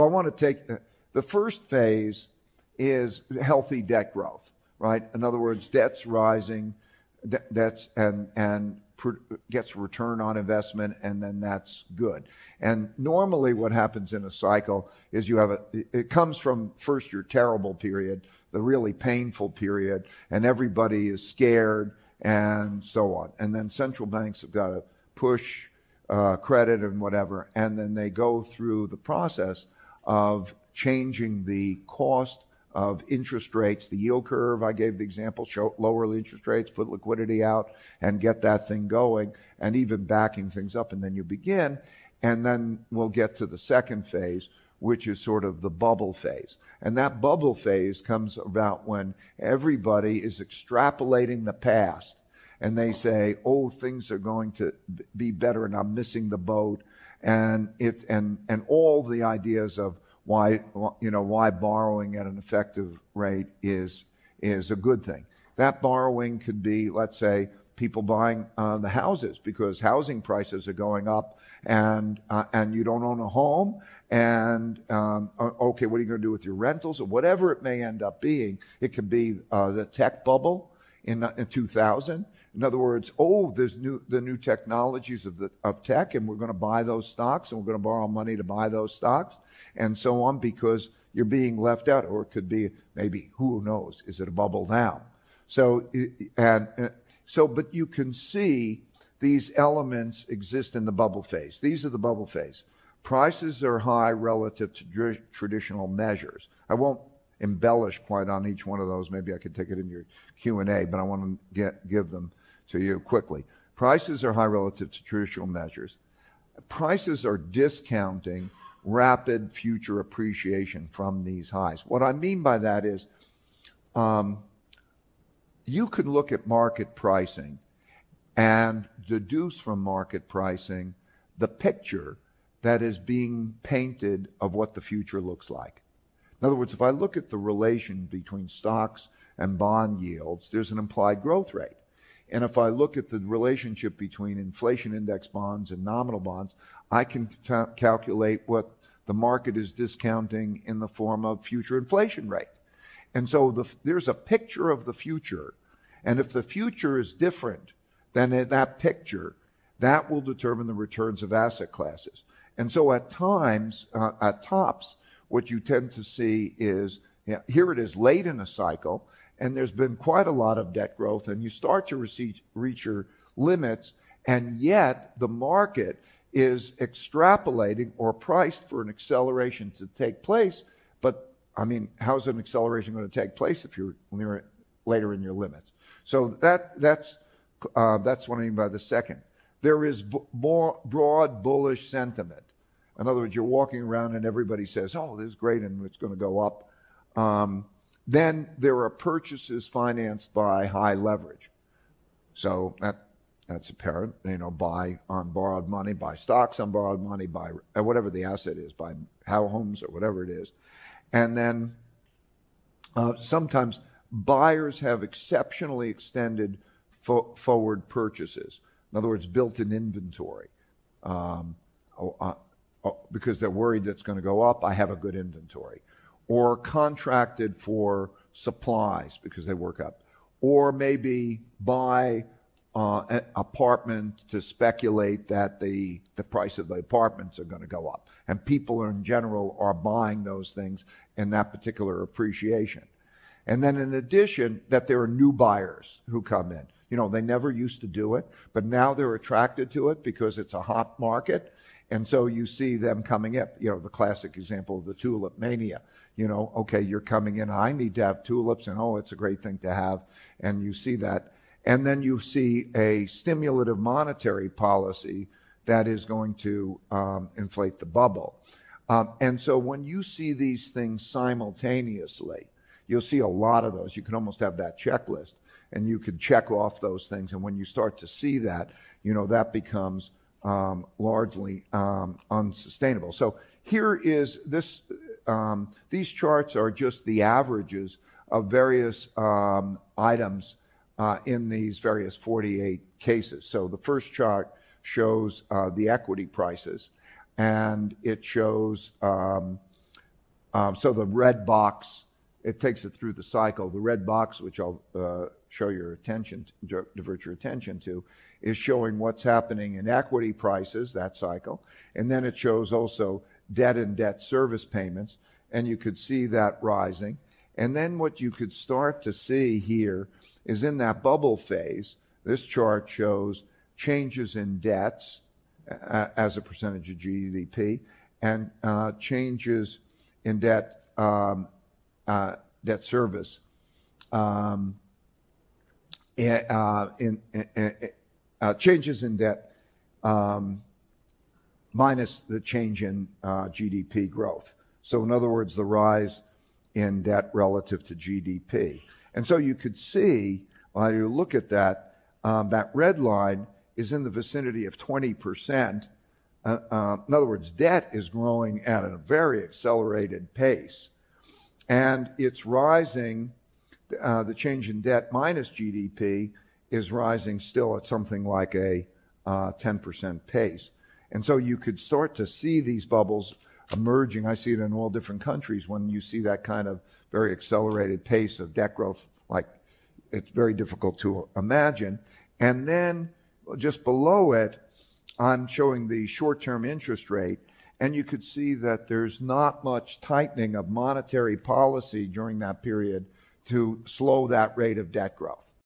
I want to take uh, the first phase is healthy debt growth, right? In other words, debt's rising, debt's and and gets return on investment, and then that's good. And normally, what happens in a cycle is you have a. It comes from first your terrible period, the really painful period, and everybody is scared, and so on. And then central banks have got to push uh, credit and whatever, and then they go through the process of changing the cost of interest rates, the yield curve. I gave the example, show lower interest rates, put liquidity out and get that thing going and even backing things up. And then you begin. And then we'll get to the second phase, which is sort of the bubble phase. And that bubble phase comes about when everybody is extrapolating the past and they say, oh, things are going to be better and I'm missing the boat and it and and all the ideas of why you know why borrowing at an effective rate is is a good thing. That borrowing could be, let's say, people buying uh, the houses because housing prices are going up, and uh, and you don't own a home, and um, okay, what are you going to do with your rentals or whatever it may end up being? It could be uh, the tech bubble in, uh, in 2000. In other words, oh, there's new the new technologies of the of tech, and we're going to buy those stocks, and we're going to borrow money to buy those stocks, and so on, because you're being left out, or it could be maybe who knows? Is it a bubble now? So and uh, so, but you can see these elements exist in the bubble phase. These are the bubble phase. Prices are high relative to tr- traditional measures. I won't embellish quite on each one of those. Maybe I could take it in your Q and A, but I want to get, give them to you quickly. Prices are high relative to traditional measures. Prices are discounting rapid future appreciation from these highs. What I mean by that is um, you can look at market pricing and deduce from market pricing the picture that is being painted of what the future looks like. In other words, if I look at the relation between stocks and bond yields, there's an implied growth rate. And if I look at the relationship between inflation index bonds and nominal bonds, I can t- calculate what the market is discounting in the form of future inflation rate. And so the, there's a picture of the future. And if the future is different than that picture, that will determine the returns of asset classes. And so at times, uh, at tops, what you tend to see is here it is late in a cycle, and there's been quite a lot of debt growth, and you start to receive, reach your limits, and yet the market is extrapolating or priced for an acceleration to take place. But I mean, how's an acceleration going to take place if you're near, later in your limits? So that that's uh, that's what I mean by the second. There is b- more broad bullish sentiment. In other words, you're walking around and everybody says, "Oh, this is great, and it's going to go up." Um, then there are purchases financed by high leverage. So that that's apparent, you know, buy on borrowed money, buy stocks on borrowed money, buy uh, whatever the asset is, buy homes or whatever it is. And then uh, sometimes buyers have exceptionally extended fo- forward purchases. In other words, built in inventory um, oh, uh, oh, because they're worried that's going to go up. I have a good inventory or contracted for supplies because they work up, or maybe buy uh, an apartment to speculate that the, the price of the apartments are going to go up. And people in general are buying those things in that particular appreciation. And then in addition, that there are new buyers who come in. You know, they never used to do it, but now they're attracted to it because it's a hot market. And so you see them coming up. You know, the classic example of the tulip mania you know, okay, you're coming in, I need to have tulips, and oh, it's a great thing to have. And you see that. And then you see a stimulative monetary policy that is going to um, inflate the bubble. Um, and so when you see these things simultaneously, you'll see a lot of those. You can almost have that checklist and you can check off those things. And when you start to see that, you know, that becomes um, largely um, unsustainable. So here is this um, these charts are just the averages of various um, items uh, in these various 48 cases. So the first chart shows uh, the equity prices, and it shows um, um, so the red box. It takes it through the cycle. The red box, which I'll uh, show your attention, divert your attention to, is showing what's happening in equity prices that cycle, and then it shows also debt and debt service payments, and you could see that rising. And then what you could start to see here is in that bubble phase, this chart shows changes in debts uh, as a percentage of GDP and uh, changes in debt um, uh, debt service um, eh, uh, in, in, eh, in eh, uh, changes in debt um, minus the change in uh, GDP growth. So, in other words, the rise in debt relative to GDP. And so you could see, while you look at that, um, that red line is in the vicinity of 20%. Uh, uh, in other words, debt is growing at a very accelerated pace. And it's rising, uh, the change in debt minus GDP is rising still at something like a 10% uh, pace. And so you could start to see these bubbles emerging. I see it in all different countries when you see that kind of very accelerated pace of debt growth, like it's very difficult to imagine. And then just below it, I'm showing the short term interest rate. And you could see that there's not much tightening of monetary policy during that period to slow that rate of debt growth.